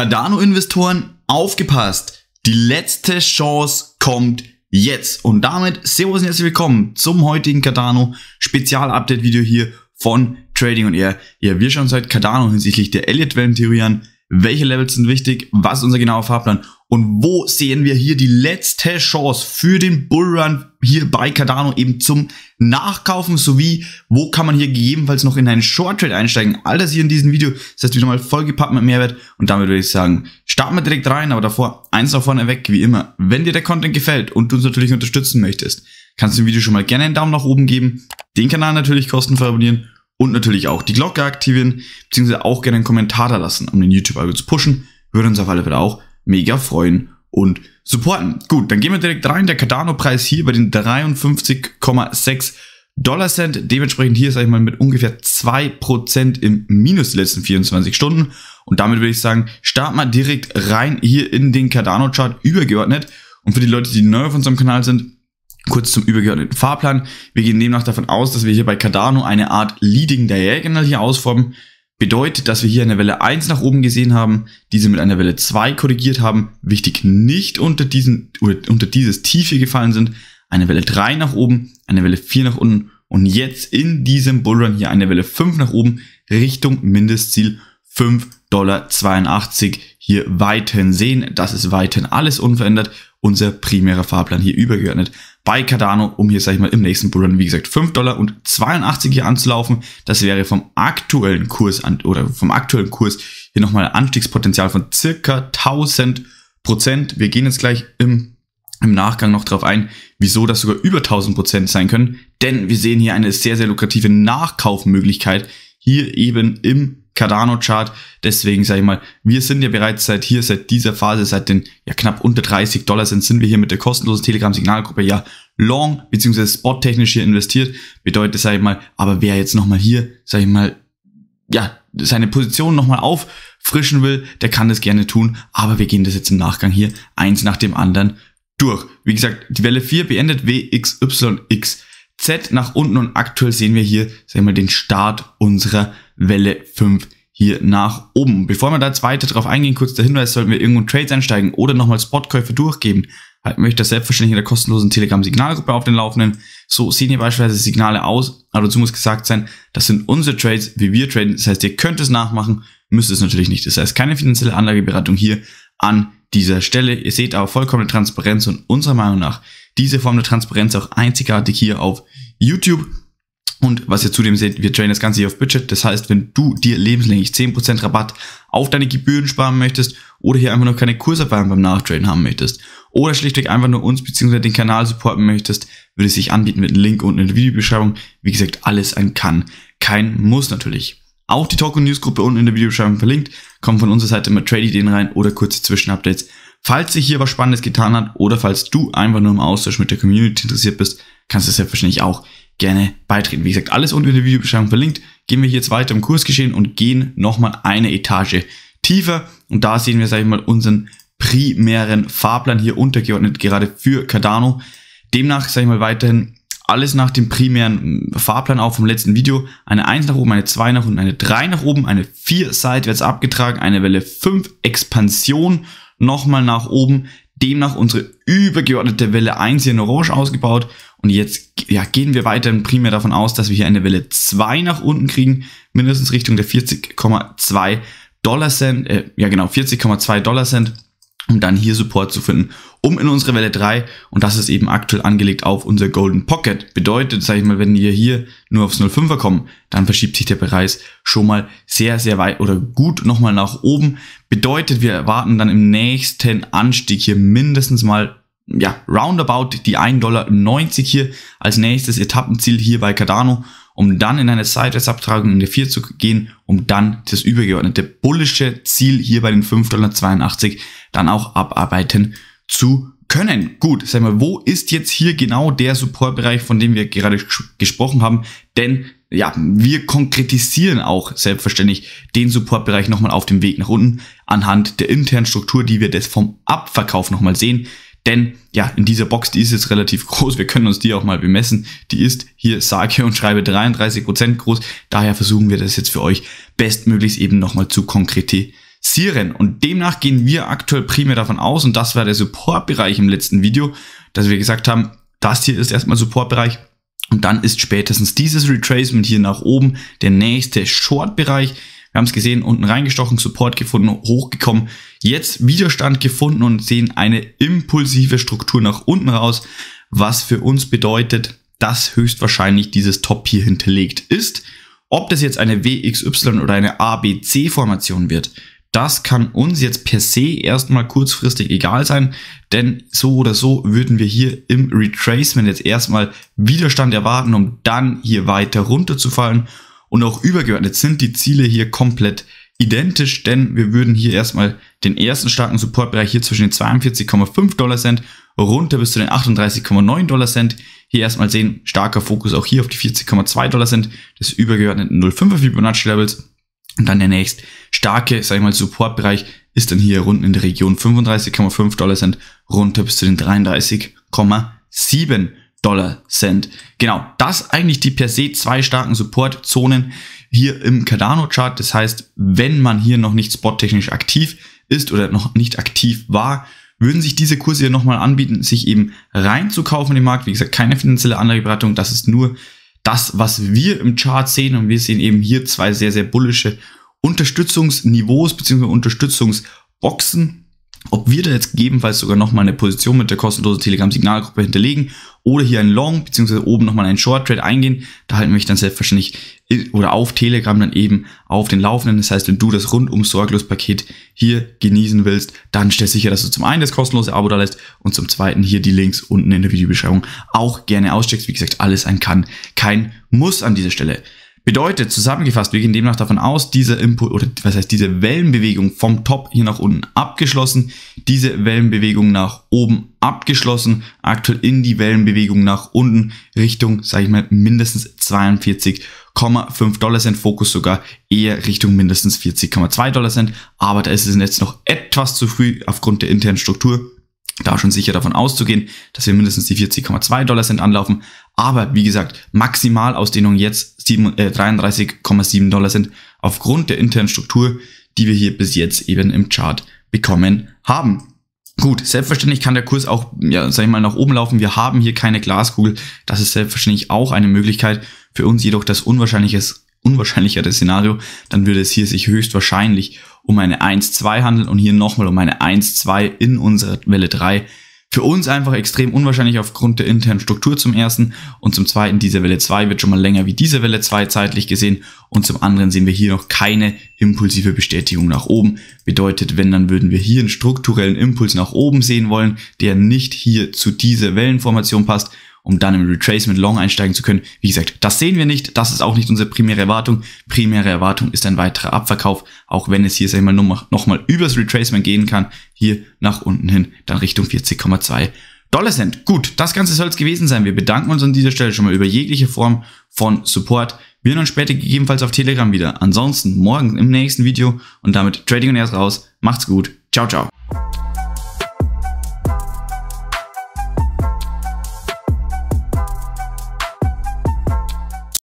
Cardano-Investoren, aufgepasst! Die letzte Chance kommt jetzt. Und damit Servus und herzlich willkommen zum heutigen Cardano Spezial-Update-Video hier von Trading und Air. Ja, wir schauen uns heute Cardano hinsichtlich der Elliott-Wellen-Theorie an. Welche Levels sind wichtig? Was ist unser genauer Fahrplan? Und wo sehen wir hier die letzte Chance für den Bullrun hier bei Cardano eben zum Nachkaufen sowie wo kann man hier gegebenenfalls noch in einen Short Trade einsteigen. All das hier in diesem Video. Das heißt wieder mal vollgepackt mit Mehrwert und damit würde ich sagen, starten wir direkt rein, aber davor eins nach vorne weg, wie immer. Wenn dir der Content gefällt und du uns natürlich unterstützen möchtest, kannst du dem Video schon mal gerne einen Daumen nach oben geben, den Kanal natürlich kostenfrei abonnieren und natürlich auch die Glocke aktivieren, beziehungsweise auch gerne einen Kommentar da lassen, um den YouTube-Algo zu pushen. Würde uns auf alle Fälle auch mega freuen und supporten. Gut, dann gehen wir direkt rein. Der Cardano-Preis hier bei den 53,6 Dollar Cent. Dementsprechend hier, sage ich mal, mit ungefähr 2% im Minus die letzten 24 Stunden. Und damit würde ich sagen, starten wir direkt rein hier in den Cardano-Chart übergeordnet. Und für die Leute, die neu auf unserem Kanal sind, kurz zum übergeordneten Fahrplan. Wir gehen demnach davon aus, dass wir hier bei Cardano eine Art Leading Diagonal hier ausformen bedeutet, dass wir hier eine Welle 1 nach oben gesehen haben, diese mit einer Welle 2 korrigiert haben, wichtig nicht unter diesen unter dieses Tief hier gefallen sind, eine Welle 3 nach oben, eine Welle 4 nach unten und jetzt in diesem Bullrun hier eine Welle 5 nach oben Richtung Mindestziel 5,82 Dollar hier weiterhin sehen. Das ist weiterhin alles unverändert. Unser primärer Fahrplan hier übergeordnet bei Cardano, um hier, sag ich mal, im nächsten Bullrun, wie gesagt, 5 Dollar und 82 hier anzulaufen. Das wäre vom aktuellen Kurs an, oder vom aktuellen Kurs hier nochmal ein Anstiegspotenzial von circa 1000 Prozent. Wir gehen jetzt gleich im, im Nachgang noch darauf ein, wieso das sogar über 1000 Prozent sein können, denn wir sehen hier eine sehr, sehr lukrative Nachkaufmöglichkeit hier eben im Cardano-Chart. Deswegen sage ich mal, wir sind ja bereits seit hier, seit dieser Phase, seit den ja, knapp unter 30 Dollar sind, sind wir hier mit der kostenlosen Telegram-Signalgruppe ja long bzw. spot-technisch hier investiert. Bedeutet, sage ich mal, aber wer jetzt nochmal hier, sage ich mal, ja, seine Position nochmal auffrischen will, der kann das gerne tun. Aber wir gehen das jetzt im Nachgang hier eins nach dem anderen durch. Wie gesagt, die Welle 4 beendet WXYX. Z nach unten und aktuell sehen wir hier, sagen wir, mal, den Start unserer Welle 5 hier nach oben. Bevor wir da jetzt weiter drauf eingehen, kurz der Hinweis, sollten wir irgendwo in Trades einsteigen oder nochmal Spotkäufe durchgeben, halten wir euch das selbstverständlich in der kostenlosen Telegram-Signalgruppe auf den Laufenden. So sehen hier beispielsweise Signale aus, aber dazu muss gesagt sein, das sind unsere Trades, wie wir traden. Das heißt, ihr könnt es nachmachen, müsst es natürlich nicht. Das heißt, keine finanzielle Anlageberatung hier an dieser Stelle. Ihr seht aber vollkommene Transparenz und unserer Meinung nach diese Form der Transparenz auch einzigartig hier auf YouTube. Und was ihr zudem seht, wir trainen das Ganze hier auf Budget. Das heißt, wenn du dir lebenslänglich 10% Rabatt auf deine Gebühren sparen möchtest oder hier einfach noch keine Kursabweichung beim Nachtraden haben möchtest oder schlichtweg einfach nur uns bzw. den Kanal supporten möchtest, würde es sich anbieten mit einem Link unten in der Videobeschreibung. Wie gesagt, alles ein Kann, kein Muss natürlich. Auch die Token News Gruppe unten in der Videobeschreibung verlinkt. Kommen von unserer Seite immer Trade-Ideen rein oder kurze Zwischenupdates Falls sich hier was Spannendes getan hat oder falls du einfach nur im Austausch mit der Community interessiert bist, kannst du selbstverständlich auch gerne beitreten. Wie gesagt, alles unter der Videobeschreibung verlinkt. Gehen wir jetzt weiter im Kursgeschehen und gehen nochmal eine Etage tiefer. Und da sehen wir, sage ich mal, unseren primären Fahrplan hier untergeordnet, gerade für Cardano. Demnach, sage ich mal, weiterhin alles nach dem primären Fahrplan auch vom letzten Video. Eine 1 nach oben, eine 2 nach unten, eine 3 nach oben, eine 4 seitwärts abgetragen, eine Welle 5 Expansion nochmal nach oben. Demnach unsere übergeordnete Welle 1 hier in Orange ausgebaut. Und jetzt ja, gehen wir weiterhin primär davon aus, dass wir hier eine Welle 2 nach unten kriegen, mindestens Richtung der 40,2 Dollar Cent, äh, ja genau, 40,2 Dollar Cent um dann hier Support zu finden, um in unsere Welle 3 und das ist eben aktuell angelegt auf unser Golden Pocket. Bedeutet, sage ich mal, wenn wir hier nur aufs 05er kommen, dann verschiebt sich der Preis schon mal sehr, sehr weit oder gut nochmal nach oben. Bedeutet, wir erwarten dann im nächsten Anstieg hier mindestens mal ja, roundabout die 1,90 Dollar hier als nächstes Etappenziel hier bei Cardano, um dann in eine Sideways-Abtragung in der 4 zu gehen, um dann das übergeordnete bullische Ziel hier bei den 5,82 Dollar dann auch abarbeiten zu können. Gut, sag mal, wo ist jetzt hier genau der Supportbereich, von dem wir gerade gesprochen haben? Denn ja, wir konkretisieren auch selbstverständlich den Supportbereich nochmal auf dem Weg nach unten anhand der internen Struktur, die wir das vom Abverkauf nochmal sehen. Denn ja, in dieser Box, die ist jetzt relativ groß, wir können uns die auch mal bemessen. Die ist hier sage und schreibe 33% Prozent groß. Daher versuchen wir das jetzt für euch bestmöglichst eben nochmal zu konkretisieren. Und demnach gehen wir aktuell primär davon aus, und das war der Supportbereich im letzten Video, dass wir gesagt haben, das hier ist erstmal Supportbereich. Und dann ist spätestens dieses Retracement hier nach oben der nächste Shortbereich. bereich wir haben es gesehen, unten reingestochen, Support gefunden, hochgekommen, jetzt Widerstand gefunden und sehen eine impulsive Struktur nach unten raus, was für uns bedeutet, dass höchstwahrscheinlich dieses Top hier hinterlegt ist. Ob das jetzt eine WXY oder eine ABC-Formation wird, das kann uns jetzt per se erstmal kurzfristig egal sein, denn so oder so würden wir hier im Retracement jetzt erstmal Widerstand erwarten, um dann hier weiter runterzufallen und auch übergeordnet sind die Ziele hier komplett identisch, denn wir würden hier erstmal den ersten starken Supportbereich hier zwischen den 42,5 Dollar Cent runter bis zu den 38,9 Dollar Cent hier erstmal sehen, starker Fokus auch hier auf die 40,2 Dollar Cent des übergeordneten 0,5er Fibonacci Levels und dann der nächst starke, sag ich mal, Supportbereich ist dann hier unten in der Region 35,5 Dollar Cent runter bis zu den 33,7 Dollar Cent. Genau, das eigentlich die per se zwei starken Supportzonen hier im Cardano Chart. Das heißt, wenn man hier noch nicht spottechnisch aktiv ist oder noch nicht aktiv war, würden sich diese Kurse hier nochmal anbieten, sich eben reinzukaufen in den Markt. Wie gesagt, keine finanzielle Anlageberatung, das ist nur das, was wir im Chart sehen und wir sehen eben hier zwei sehr, sehr bullische Unterstützungsniveaus bzw. Unterstützungsboxen ob wir da jetzt gegebenenfalls sogar nochmal eine Position mit der kostenlosen Telegram-Signalgruppe hinterlegen oder hier ein Long beziehungsweise oben nochmal einen Short Trade eingehen. Da halten wir mich dann selbstverständlich oder auf Telegram dann eben auf den Laufenden. Das heißt, wenn du das rundum sorglos Paket hier genießen willst, dann stell sicher, dass du zum einen das kostenlose Abo da lässt und zum zweiten hier die Links unten in der Videobeschreibung auch gerne auscheckst. Wie gesagt, alles ein kann, kein muss an dieser Stelle. Bedeutet, zusammengefasst, wir gehen demnach davon aus, dieser Input oder was heißt diese Wellenbewegung vom Top hier nach unten abgeschlossen, diese Wellenbewegung nach oben abgeschlossen, aktuell in die Wellenbewegung nach unten Richtung, sage ich mal, mindestens 42,5 Dollar Cent, Fokus sogar eher Richtung mindestens 40,2 Dollar Cent, aber da ist es jetzt noch etwas zu früh aufgrund der internen Struktur, da schon sicher davon auszugehen, dass wir mindestens die 40,2 Dollar Cent anlaufen. Aber wie gesagt, Maximalausdehnung jetzt 33,7 äh, Dollar Cent aufgrund der internen Struktur, die wir hier bis jetzt eben im Chart bekommen haben. Gut, selbstverständlich kann der Kurs auch, ja, sag ich mal, nach oben laufen. Wir haben hier keine Glaskugel. Das ist selbstverständlich auch eine Möglichkeit. Für uns jedoch das Unwahrscheinliches unwahrscheinlichere Szenario, dann würde es hier sich höchstwahrscheinlich um eine 1-2 handeln und hier nochmal um eine 1-2 in unserer Welle 3. Für uns einfach extrem unwahrscheinlich aufgrund der internen Struktur zum ersten und zum zweiten diese Welle 2 wird schon mal länger wie diese Welle 2 zeitlich gesehen und zum anderen sehen wir hier noch keine impulsive Bestätigung nach oben. Bedeutet, wenn dann würden wir hier einen strukturellen Impuls nach oben sehen wollen, der nicht hier zu dieser Wellenformation passt, um dann im Retracement Long einsteigen zu können. Wie gesagt, das sehen wir nicht. Das ist auch nicht unsere primäre Erwartung. Primäre Erwartung ist ein weiterer Abverkauf, auch wenn es hier sag ich mal, nochmal übers Retracement gehen kann. Hier nach unten hin, dann Richtung 40,2 Dollar Cent. Gut, das Ganze soll es gewesen sein. Wir bedanken uns an dieser Stelle schon mal über jegliche Form von Support. Wir hören uns später gegebenenfalls auf Telegram wieder. Ansonsten morgen im nächsten Video und damit Trading und erst raus. Macht's gut. Ciao, ciao.